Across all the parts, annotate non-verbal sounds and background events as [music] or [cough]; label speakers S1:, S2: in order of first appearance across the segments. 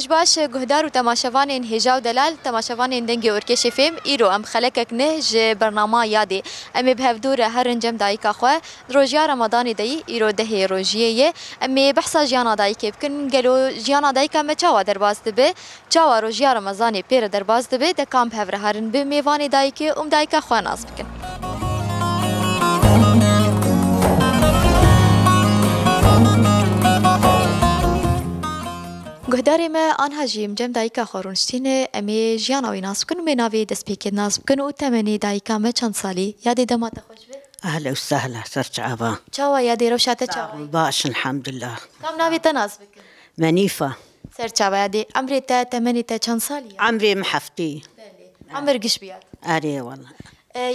S1: Hoş baş guhdar û temaşevanên hêja û delal temaşevanên dengê orkeşê fêm îro em xelekek neh ji bernama yadê. Em ê bi hevdûr e herin cem dayika xwe rojiya Ramadanê deyî îro dehê rojiyê ye em ê behsa jiyana dayikê bikin gelo jiyana dayika me çawa derbas dibe çawa rojiya Ramazanê pê re derbas dibe de kam hev re herin bi mêvanê dayikê ûm dayika xwe nas bikin. گهدارê me anha jî em cem dayîka Xwarûniştînê em ê jiyana wî nas bikin û mênavê destpêkê nas bikin û temenê dayîka me çend salî yadê تا te xweş
S2: be أهلا وسهلا صرت عبا
S1: تشاوا يا دي روشاتة تشاوا
S2: باش الحمد لله
S1: كم نافي تناس بك منيفة صرت تشاوا يا دي عمري تا تمنی تا سالی؟ عمری محفتی بله عمر قش بيات
S2: أري والله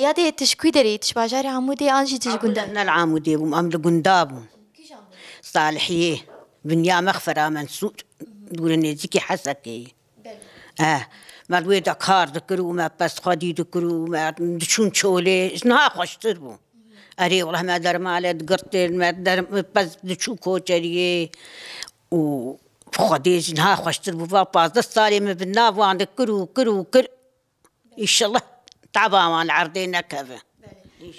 S2: يا دي تشكوي دري تشباجاري عمودي أنجي تش قنداب أنا العمودي ومأمل قنداب صالحیه بنيا مغفرة منسود دورنێزی کی حەسەکەی مەڵێ دە کار دەکرد ومە پەسخوادی دکرد و چون چۆلێ ناخۆشتر بوو. ئەرێ وڵەمە دەرمالێت گرتێنمە پەس دچوو کۆچەریێ و خۆدێژ ناخۆشتر بوو پازدە ساێ من بن ناوان دە کرد و کرد و کرد ئیشەڵە تاباوان عردەی نەکەوێ.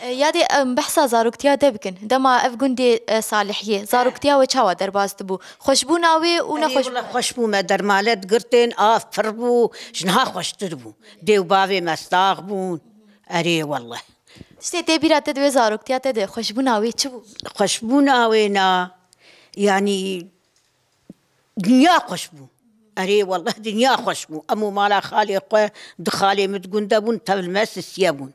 S2: یادی
S1: بحثا زاروکتیا دەبکن دەما ئەف گوندێ ساالحیە زاروکتیا و چاوا دەرباست بوو
S2: خۆشببوو ناوێ و نەخۆش خۆش بوومە دەرمالەت گرتێن ئاف پڕ بوو ژنها خۆشتر بوو دێو باوێ مەستاغ بوون ئەرێ وله شتێ تێبیراتە دوێ زاروکتیا تێ خۆشببوو ناوێ چ بوو خۆشببوو ناوێنا ینی دنیا خۆش بوو ئەرێ وله دنیا خۆش بوو ئەم و مالا خالی خۆ دخاالێ متگوندە بوون تەلمەس سیە بوون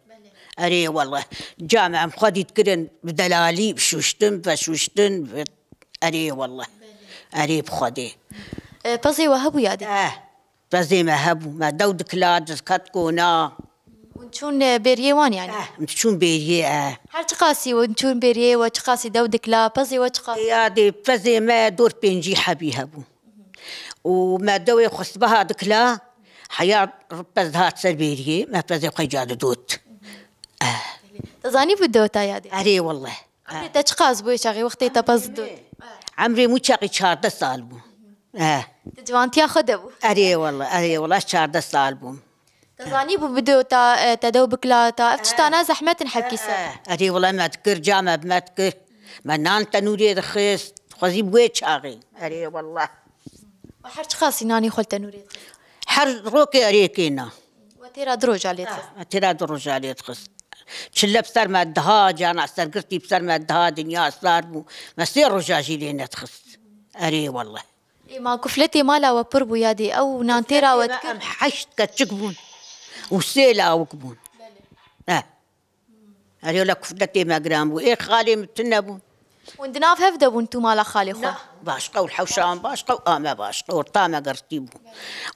S2: أري والله جامع مخدي تكرن بدلالي بشوشتن بشوشتن أري والله أري بخدي بزي وهبو دي آه بزي ما أه، هبو ما دود كلاد كتكونا
S1: ونشون بيريوان يعني آه
S2: نشون بيري آه هل تقاسي ونشون بيري وتقاسي دودك لا بزي وتقاسي يادي بزي ما دور بينجي حبي هبو وما دوي خصبها دكلا حياة ربز هات سربيري ما بزي قيجاد دوت
S1: تزاني بدو تا یادی
S2: اري والله عمری تا چقاز بوی چاقی وقتی تا پس دو عمری مو چاقی چارده سال آه. بو جوانتیا خود بو والله اره والله چارده سال بو
S1: زاني بدو تا تدو آه، بكلا تا افتشتانا آه. زحمت نحب كيسا
S2: اري والله ما تكر جامع ما تكر ما نان تنوري رخيص خزي بوي تشاغي اري والله وحرش خاصي ناني خل تنوري حر روكي اريكينا وتيرا دروج عليه تخص تيرا دروج عليه تخص چله بسەر مەدەها جیان ئەسەرگرتی بسەر مەدەها دنیا ئەسار بوو مەسێ ڕۆژاژی لێ نەتخست ئەرێ وەڵە
S1: ما کوفلەتی مالاوە پڕ بوو یادی ئەو نانتێراوە ئەم
S2: حەشت کەچک بوون و سێ لاوک بوون ئەرێ لە کوفلەتێ مەگران بوو ئێ خاڵێ متن متنبون
S1: وندناف هفده بنتو مالا خالي خو
S2: باشقة والحوشان باشقة وآما باشقة ورطامة قرتيبو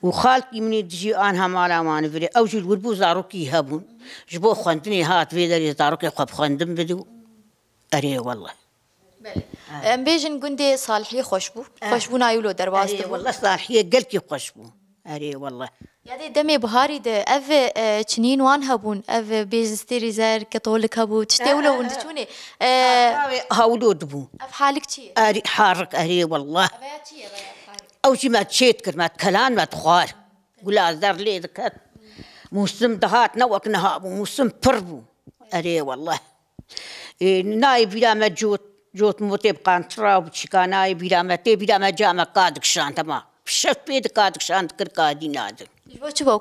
S2: وخالتي مني تجي آنها مالا ما نفري أو جي الوربو زاروكي هبون جبو خوندني هات في داري زاروكي خب خوندن بدو أري والله
S1: بله ام بيجن قندي صالحي خوش بو خوش بو نايولو
S2: درواز والله صالحية قلتي خوش بو ئەرێ وەڵە
S1: یادی دەمێ بهاری دە ئەv چنین وان هەبوون ئەv بێزستێری زار کەتۆلک هەبوو شتێ لەون
S2: دچونێ هەولۆ دبوو حالك چی ئەری حارق ئەرێ وەڵە ئەوژیمات چێت کردمات کەلانمات خوار گولازدار لێ دەکات موسم دەهات نەوەک نەها بوو موسم پڕ بوو ئەرێ وەڵە نای بیرامە جوت جوت متێ بقان ترا و چیکانای بیرامەتێ بیرامە جامە قادکشان تەما شف بيد كادك شانت كر كادي نادر جبو شو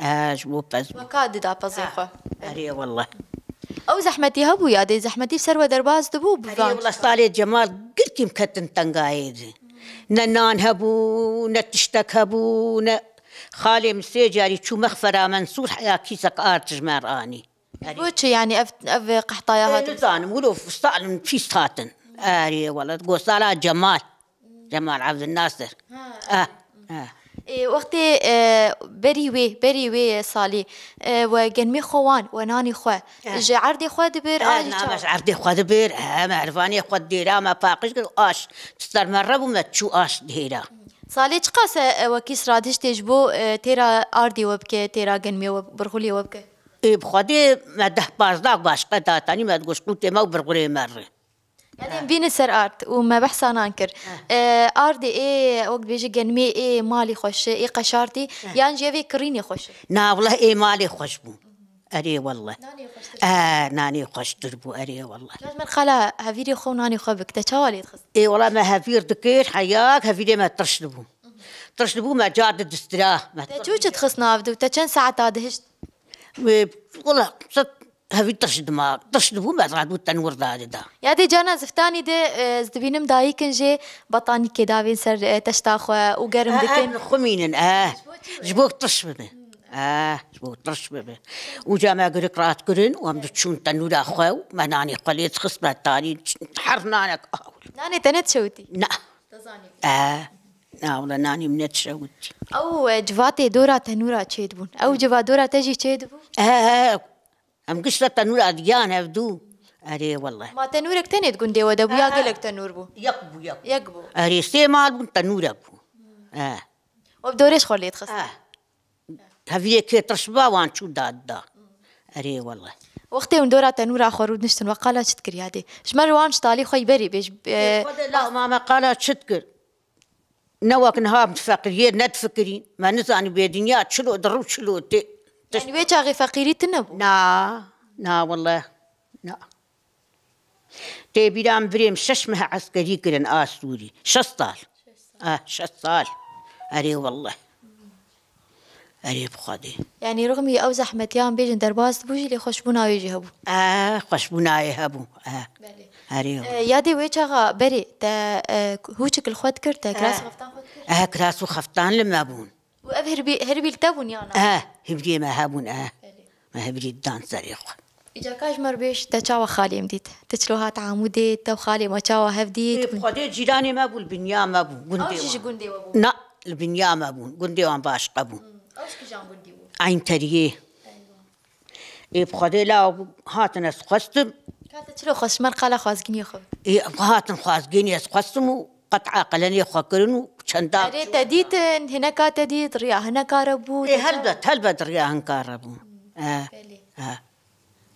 S2: اه جبو بزبو وكاد دا اري والله او زحمتي هبو يا دي زحمتي سروه درباز دبو بفان اري والله صالي جمال قلت يمكتن تنقايد ننان هبو نتشتك هبو خالي مسيج يعني شو مخفرة منصور حياة كيسك آرتج مراني بوش يعني أف أف قحطايا هذا نزان ولو في صالن أري والله قو صالات جمال جمال عبد الناصر اه اه
S1: وقتی بری وی بری وی سالی و جنمی خوان و نانی خو جه عردی خو دبر آلی چا مش
S2: عردی خو دبر هم عرفانی خو دیرا ما پاقش کرد آش تستر مربو ما چو آش دیرا
S1: سالی چه قاسه وکیس رادش تجبو تیرا آردی وبکه تیرا جنمی و برغولی وبکه
S2: ای بخوادی مده بازداغ باشقه داتانی مد گوشتو تیما و برغولی مره
S1: بعدين يعني نعم. بين سر ارت وما بحسن انكر نعم. آه، اردي اي وقت بيجي مي اي مالي خوش اي قشارتي نعم. يان جيبي كريني خوش
S2: نا والله اي مالي خوش بو اري والله ناني خوش اه ناني خوش تربو اري والله لازم خلا فيديو خو ناني خو بك تشاولي تخص اي والله ما فير دكير حياك فيديو ما ترشلبو ترشلبو ما جاد دستراه ما تشوش تخص نافدو تشن ساعه تادهشت والله ست هفي طرش دماغ طرش دبو بعد راه تنور دا دا
S1: يا دي جانا زفتاني دي زدبينم دايكن جي بطاني كي داوين سر تشتاخو وقرم دكن
S2: خمينن اه جبوك طرش بمه اه جبوك طرش وجا ما قريك رات قرن وام تشون تنو دا خو ما ناني قليت خصمة تاني حرنانك ناني تنت شوتي نا تزاني اه والله ناني من شوتي
S1: او اه، جفاتي دورا تنورا
S2: تشيدبون او جوا دورا تجي تشيدبون اه, اه، ام قشرة تنور اديان هبدو اري والله
S1: ما تنورك تاني تقول دي ودبو آه. يقلك تنور بو يقبو يقبو يقبو
S2: اري سي مال بو تنور يقبو اه
S1: وبدوريش خليت خص اه
S2: هفيه كي ترشبا وان شو داد دا اري والله
S1: وقتي اون على تنور خورود نشتن و قالا چت کر یادی شمر وان خوي بري بری بیش آه.
S2: لا ما قالا چت کر نوک نها متفقرین ما نزعني بيدنيات شلو درو شلو تي يعني ويجاغي فقيري تنبو نا نا والله نا تيبي دام بريم شش مها عسكري كرن آسوري طال آه طال أري والله أري بخادي
S1: يعني رغم أو يام بيجن درباز بوجي اللي خوشبونا يجي هبو
S2: آه خوشبونا يهبو آه أري دي آه،
S1: يادي اغا بري تا آه،
S2: هوشك الخوات كرتا كراس
S1: آه. خفتان خفتان
S2: خفتان آه كراس وخفتان لما بون
S1: هربي هربي لتبون
S2: يانا اه هبجي ما هابون اه ما هبجي دان سريق
S1: إجا كاش مربيش بيش تشاوى خالي مديت تشلوها تعاموديت تو خالي ما تشاوى هفديت إيه،
S2: خدي جيراني ما بول بنيا ما بول قندي اوش آه، قندي وابون نا البنيا ما بول قندي وان باش قبون اوش آه، جان قندي عين تريه اي بخدي لا هاتنا سخستم
S1: كانت تشلو مرقله خاز قني خو
S2: اي هاتن خاز قني سخستم وقطعه قلني خكرن چنداق اره تدید هناك تدید ریا هناك ربو ايه هلبت هلبت ریا هناك ربو اه اه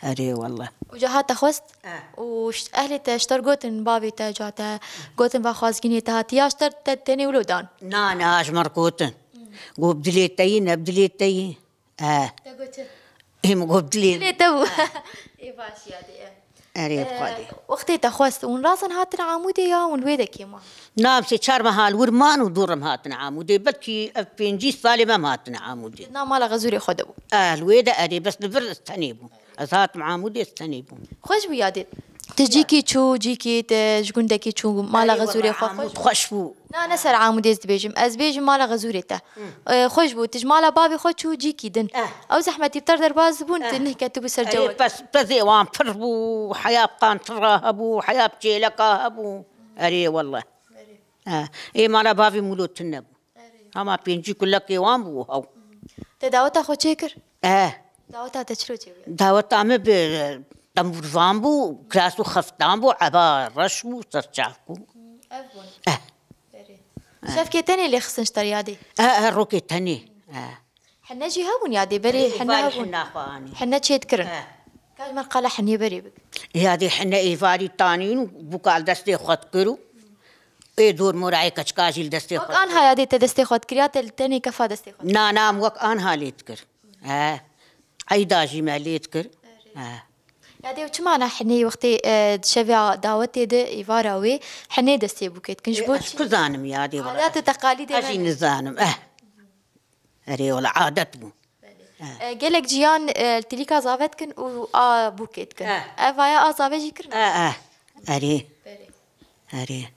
S2: اري والله
S1: وجهات خوست آه. وش اهلي تشتر قوتن بابي تجاتا قوتن بخوازقيني
S2: تهاتي اشتر تتني ولودان نا نا اشمر قوتن وبدلي تي نبدلي تي اه تقوتن هم قبدلي تي تو
S1: اي [laughs] باش يا دي
S2: Erê Xwedê.
S1: Wextê te xwest û razan hatin amûdê ya hûn wê dekê ma.
S2: Navsê çarma halwir man û dûrem hatin amûdê belkî ev pêncî salê mem hatin amûdê. Na mala xezûrê xwe de bû. Ehl wê de erê bes li vir tenê bû. Ez hatim amûdê tenê bû.
S1: Xweş bû ya dê. تجيكي تشو جيكي تجكون داكي تشو مالا غزوري خوش خشبو لا انا سر عمود از بيجم از بيجم مالا غزوري تا خشبو تج مالا بابي خوشو جيكي دن او زحمتي بتر درباز بون تنه كتبو سر جو
S2: بس بس وان فربو حياة قان ترهبو حياة جيلكا هبو اري والله اه اي مالا بابي مولو تنبو هما بينجي كلك يوان بو هاو
S1: تداوتا خو تشكر اه داوتا تشلو تشوي
S2: داوتا مبي طنبور فامبو كلاسو خفتامبو عبا رشو ترجعكو أه شاف
S1: كي تاني اللي خصنا نشتري يادي
S2: اه اه روكي تاني اه
S1: حنا جي هاون يادي بري إيه، حنا هاون حنا تشي كرن اه ما قال حني بري بك
S2: يادي حنا ايفاري تانيين بوكال دستي خط كرو اي دور مراعي كتشكاجي لدستي خط هاي يادي تدستي خط كريات التاني كفا دستي خط نا نام وك انها ليتكر اه داجي ما ليتكر اه
S1: يادي وش معنى حني وقتي آه، شفا دعوتي ده إيفارا حني ده سيبوكيت كنش
S2: إيه، بوش أشكو زانم يادي ولا عادات تقاليد أجين زانم أه أري ولا عادات مو
S1: أه. آه، قالك جيان تليك أزافت كن و آ بوكيت كن أه فايا أزافت جيكر أه أه
S2: أري أري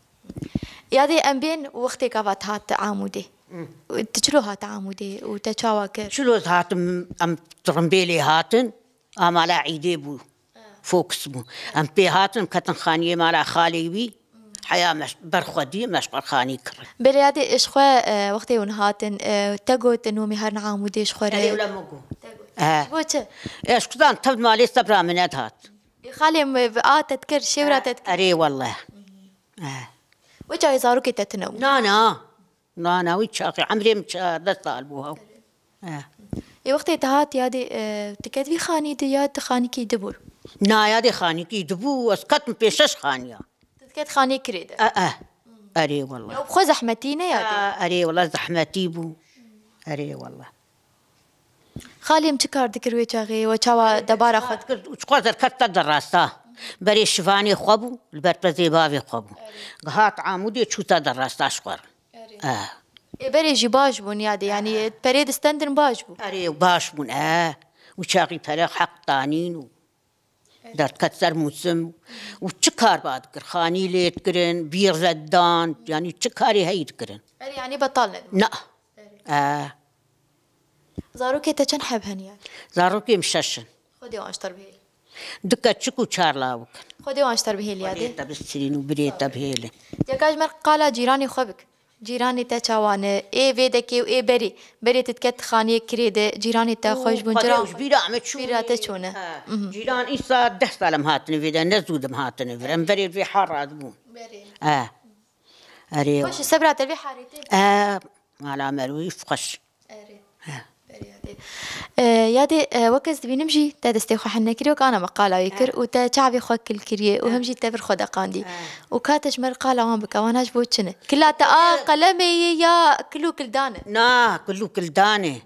S1: يادي أمبين وقتي كافات هات عامودي تشلو هات عامودي وتشاوك كر
S2: شلو هات أم ترمبيلي هاتن أما لا عيدي بو فوكس مو ام بي هاتم كتن خانيه مالا خالي بي حياة مش برخودي مش برخاني كر
S1: بريادي إيش خوا آه، يون هاتن تقول إنه مهر نعم ودي إيش خوا أي ولا مجو
S2: آه إيش كذان تبد مالي صبرا من أدهات خالي آه تذكر ولا تذكر أري والله آه وش عايزاروكي تتنو نا نا نا نا ويتشاقي عمري مش دستالبوها آه
S1: وقت تهات يادي آه، تكتبي خاني ياد خاني كي دبور
S2: نایادی خانیکی دبوو ئەس کەتم پێشەش خانیە دەکەێت خانی کرێت ئەرێ وڵ خۆ زەحمەتی نەیە ئەرێ وڵە زەحمەتی بوو ئەرێ وڵە خالیم چ کار
S1: دکروێ چاغێەوە چاوە دەبارە خۆت کرد
S2: چخوازر کەتە دەڕاستا بەرێ شوانی خوا بوو بەر پەزێ باوێ خوا بوو گەهات ئامودێ چوتە دەڕاستا شخوار
S1: بەرێژی باش بوون یادە ینی پەرێ دەستەندن باش بوو
S2: ئەرێ باش بوون ئە و چاقی پەرە حەقتانین و دەرکەت سەر موسم و چ کار باد کرخانی لێتکردن بیرزەدان ینی چ کاری هەیتکردن ینی بەتال نه زارۆکێ تە چەند حەب هەنیە زارۆکیم شەشن
S1: خۆی ئاشتر بێت
S2: دکە چک و چارلا بکەن
S1: خۆی ئاشتر بهێلیادێ
S2: دەبسترین و برێتە بهێلێ
S1: یەکاژمەر قالا جیرانی خۆ بکە Cîranê te çawane ê vê deke û ê berî berê te dike xaniyê kirê de cîranê te xweşbûncira
S2: me çûra te çûne Cîran îsa deh salem hatine vê de ne zû dim hatine vir em berê vê har dibûn Erê sebra te vê harê Mala merûî xweş. يادي
S1: آه، وكز بی نمجی تا دستی خو حنا آه. كريو و مقالا يكر و تا چعبی خو کل کریه و همجی تا بر خود قاندی آه. و کاتش مر قالا وان بکا وان هاش بود چنه
S2: تا آ قلمه یا کلو کل دانه نا كلو کل دانه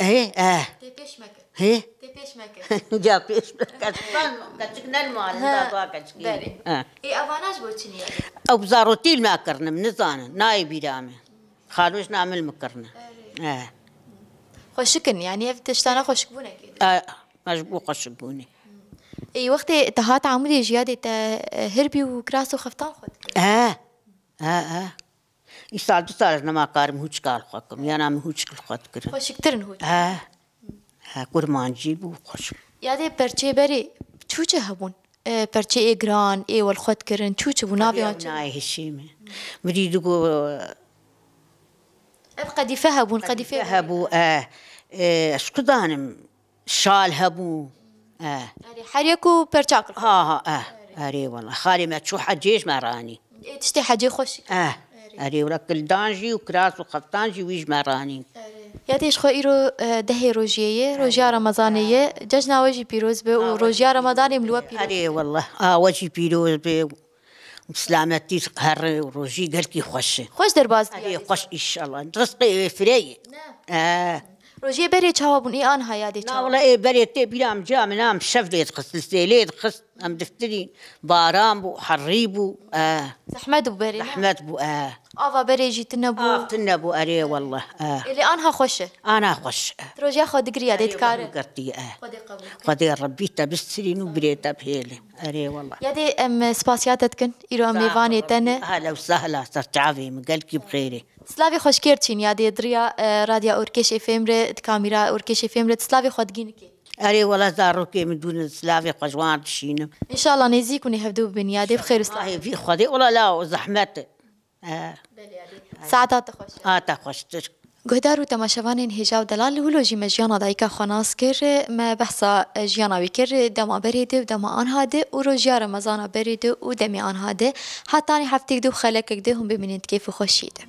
S2: ايه اه تبيش مكر هي تبيش مكر [laughs] جا بيش كتبان كتشكنا المال بابا كتشكي اه اي افاناج بوتشني او بزاروتي ماكرنا من نزانا نايبي دامي خالوش نعمل مكرنا اه خوشكن يعني تشتانا خوشكبونه آه مجبوقه شبونه اي وقت
S1: تهات عمودي جيادي اه، هربي وكراس وخفتان خد
S2: اه اه اه يسال بسال نما قارم هوش قال خكم يا نام هوش قال خد كر خوش هوش اه ها آه، قرمان جيبو خوش
S1: يادي برچي بري چوچه هبون برچي اه، اي جران اي والخوت كرن چوچه بنابي ناي هشيمه مريدو
S2: قد يفهبون قد يفهبوا اه, آه، اشكدانم شال هبو اه حريكو برتاكل ها ها اه اري والله خالي ما تشو حجيش ما راني إيه، تشتي حجي خوش اه اري ولا كل دانجي وكراس وخطانجي ويج ما راني يا ديش خو ايرو آه،
S1: دهي روجيه روجيا رمضانيه آه. ججنا وجي بيروز بي وروجيا رمضاني ملوا
S2: بيروز اري والله اه وجي بيروز بي سلامتی هر روزی قال كي خوش درباز دیاری خوش انشالله رزقی فریه نه آه. روزی بری چاوا بون ای آن حیادی چاوا نه والله ای بری تی بلا جام نام شف دي خست لستیلیت خست ام دفتري بارام بو آه زحمت بو بری بو آه آفا بري جي تنبو آه تنبو أري والله آه اللي أنا خوشة أنا خوش تروجي آه. خود دقري دید کار قرتي آه خدي قبل خدي ربيتا بسترين وبريتا بهيلي أري والله یادی
S1: أم سباسياتا تكن إلو أم ليفاني تنه
S2: هلا وسهلا ترتعبي کی بخيري
S1: سلامی خوش كيرتين ره دريا اورکش أوركيش فيمري سلامی خود فيمري سلاوي خدقينكي
S2: أري ولا زاروكي من دون سلافي قجوان تشينم إن
S1: شاء الله نزيك ونهبدو بنيادي بخير سلافي آه،
S2: سلامی خدي ولا لا زحمت ساعتا تخوش آه تخوش آه،
S1: گهدار و تماشاوانین هجاو دلال هلو جی مجیانا دایکا خوناس کر ما بحثا جیانا وی کر دما بریده و دما آنها ده و رو جیا رمزانا بریده و دمی آنها ده حتانی هفتیک دو خلکک ده هم ببینید کیف خوشیده